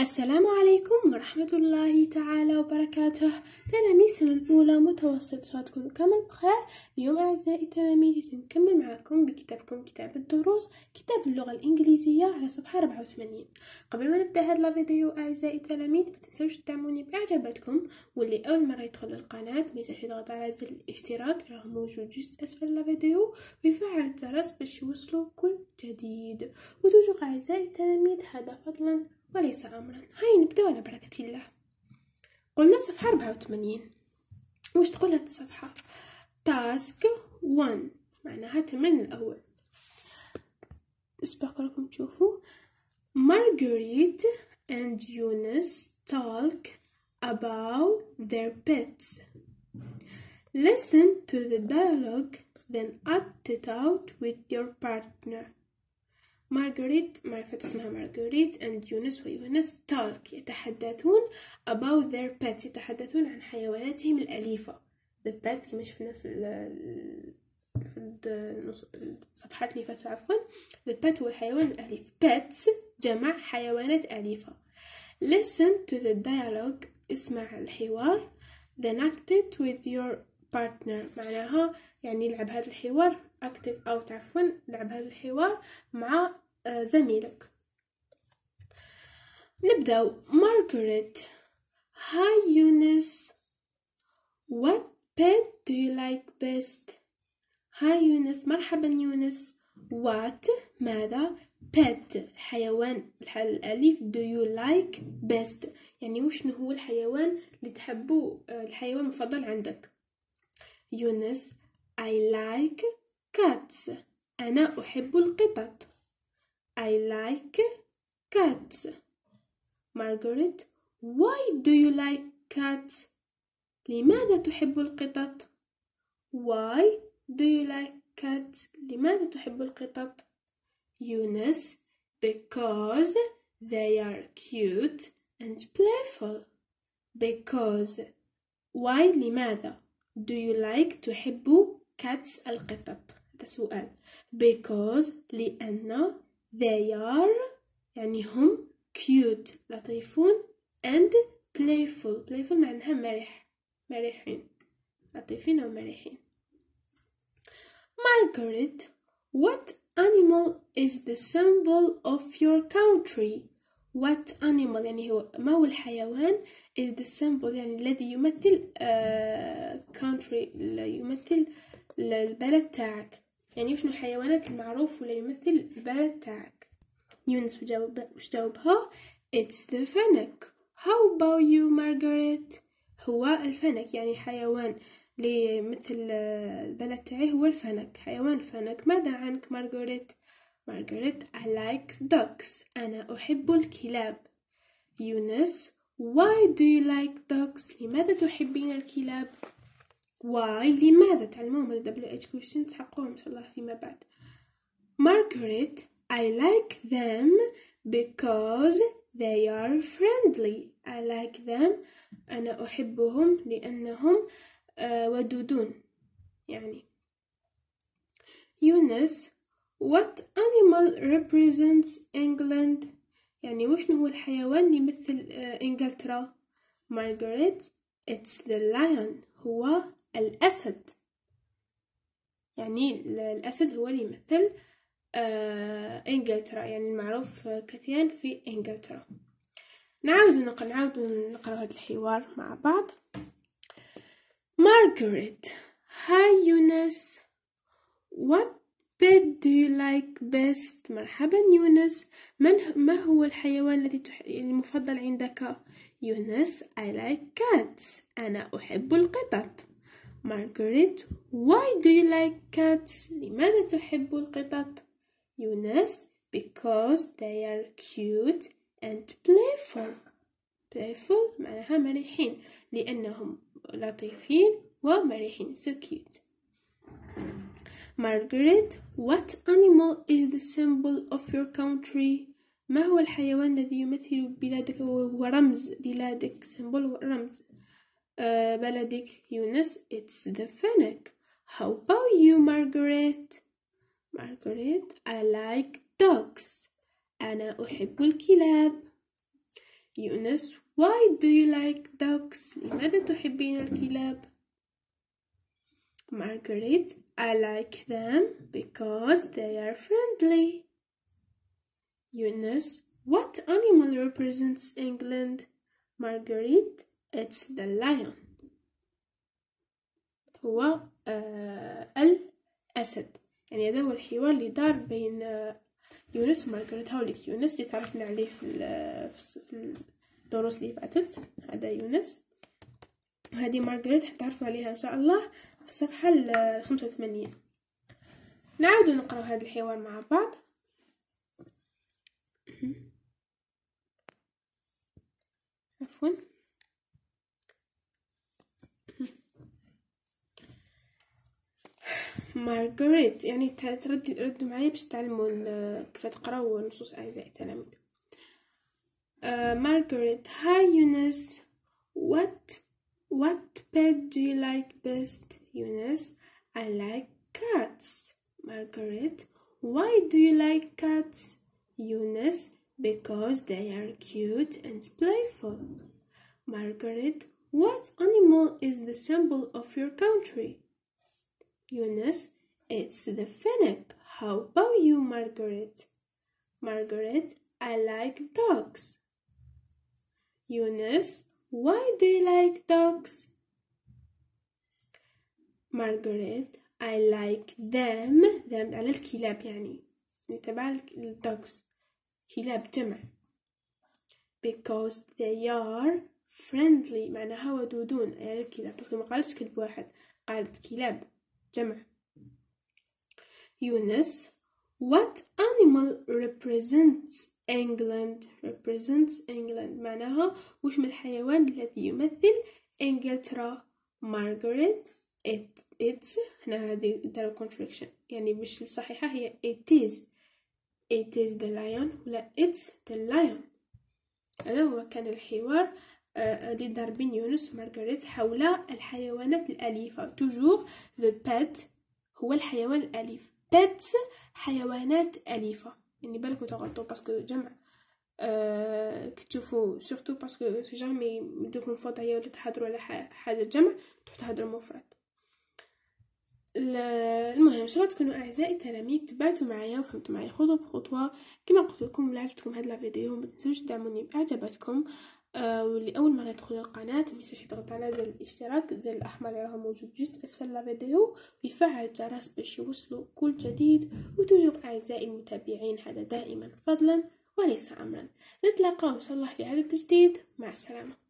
السلام عليكم ورحمة الله تعالى وبركاته تلاميذ السنة الأولى متوسط صوتكم كامل بخير اليوم أعزائي التلاميذ نكمل معكم بكتابكم كتاب الدروس كتاب اللغة الإنجليزية على صفحة 84 قبل ما نبدأ هذا الفيديو أعزائي التلاميذ ما تنسوش تدعموني بإعجاباتكم واللي أول مرة يدخل للقناة ما ينساش يضغط على زر الاشتراك راه موجود جست أسفل الفيديو ويفعل الجرس باش يوصلوا كل جديد وتوجو أعزائي التلاميذ هذا فضلا وليس أمرا هاي نبدأ على بركة الله قلنا صفحة 84 وش تقول هاد الصفحة تاسك وان معناها التمرين الأول أسبق لكم تشوفوا Marguerite and يونس talk about their pets. Listen to the dialogue, then act it out with your partner. مارغريت معرفة اسمها مارغريت and يونس ويونس talk يتحدثون about their pets يتحدثون عن حيواناتهم الأليفة the pet كما شفنا في ال في الصفحات اللي فاتت عفوا the pet هو الحيوان الأليف pets جمع حيوانات أليفة listen to the dialogue اسمع الحوار then act it with your partner معناها يعني لعب هذا الحوار acted out عفوا لعب هذا الحوار مع آه، زميلك نبدأ مارغريت هاي يونس What pet do you like best? هاي يونس مرحبا يونس What ماذا pet الحيوان الأليف do you like best يعني وشنو هو الحيوان اللي تحبه آه، الحيوان المفضل عندك يونس I like cats أنا أحب القطط I like cats. Margaret, why do you like cats? لماذا تحب القطط؟ Why do you like cats? لماذا تحب القطط؟ Eunice, because they are cute and playful. Because why لماذا do you like تحب cats القطط؟ هذا سؤال because لأن they are يعني هم cute لطيفون and playful playful معناها مرح مرحين لطيفين أو مرحين Margaret what animal is the symbol of your country what animal يعني هو ما هو الحيوان is the symbol يعني الذي يمثل uh, country يمثل البلد تاعك يعني شنو الحيوانات المعروف ولا يمثل البلد تاعك يونس وجاوب وش جاوبها It's the فنك How about you Margaret هو الفنك يعني حيوان اللي مثل آه، البلد تاعي هو الفنك حيوان فنك ماذا عنك مارغريت مارغريت I like dogs أنا أحب الكلاب يونس Why do you like dogs لماذا تحبين الكلاب why لماذا تعلمون من WH questions حقهم إن شاء الله فيما بعد Margaret I like them because they are friendly I like them أنا أحبهم لأنهم ودودون يعني يونس what animal represents England يعني وش هو الحيوان اللي مثل إنجلترا Margaret it's the lion هو الأسد يعني الأسد هو اللي يمثل آه إنجلترا يعني المعروف كثيرا في إنجلترا نعاود نعاود نقرأ هذا الحوار مع بعض مارغريت هاي يونس what pet do you like best مرحبا يونس من ما هو الحيوان الذي تح... المفضل عندك يونس I like cats أنا أحب القطط مارغريت why do you like cats لماذا تحب القطط يونس because they are cute and playful playful معناها مرحين لأنهم لطيفين ومرحين so cute Margaret, what animal is the symbol of your country? ما هو الحيوان الذي يمثل بلادك ورمز بلادك symbol ورمز بلدك uh, يونس it's the fennec how about you Margaret Margaret I like dogs أنا أحب الكلاب يونس why do you like dogs لماذا تحبين الكلاب Margaret I like them because they are friendly Eunice, what animal represents England? Marguerite, it's the lion هو آه الأسد يعني هذا هو الحوار اللي دار بين آه، يونس ومارغريت هوليك يونس اللي تعرفنا عليه في في الدروس اللي فاتت هذا يونس وهذه مارغريت حتعرفوا عليها ان شاء الله في الصفحه ال 85 نعود نقراو هذا الحوار مع بعض أمم. عفوا مارغريت يعني ترد ردوا معايا باش تعلموا كيف تقراو نصوص اعزائي التلاميذ مارغريت هاي يونس what what pet do you like best يونس I like cats Margaret why do you like cats Eunice because they are cute and playful Margaret what animal is the symbol of your country يونس It's the Finnick. How about you, Margaret? Margaret, I like dogs. Eunice, why do you like dogs? Margaret, I like them. them على الكلاب يعني. تبع dogs. كلاب جمع. Because they are friendly. معناها ودودون. على الكلاب. لكن ما قالش كلب واحد. قالت كلاب. جمع يونس What animal represents England represents England معناها وش من الحيوان الذي يمثل إنجلترا مارغريت it's هنا هذه دار contraction يعني مش الصحيحة هي it is it is the lion ولا it's the lion هذا هو كان الحوار آه، لداربين يونس مارغريت حول الحيوانات الأليفة توجور the pet هو الحيوان الأليف pets حيوانات أليفة يعني بالك تغلطوا باسكو جمع أه كتشوفوا سورتو باسكو سي جامي يديركم فوط هي ولا تحضروا على حاجه جمع تروح تهضروا مفرد المهم شكرا شاء تكونوا اعزائي التلاميذ تبعتوا معايا وفهمتوا معايا خطوه بخطوه كما قلت لكم لعجبتكم هاد الفيديو ما تنسوش تدعموني باعجاباتكم آه ولأول مرة يدخل القناة متنساش تضغط على زر الاشتراك زر الأحمر اللي راه موجود جست أسفل الفيديو ويفعل الجرس باش يوصلو كل جديد وتوجور أعزائي المتابعين هذا دائما فضلا وليس أمرا نتلاقاو إن شاء الله في عدد جديد مع السلامة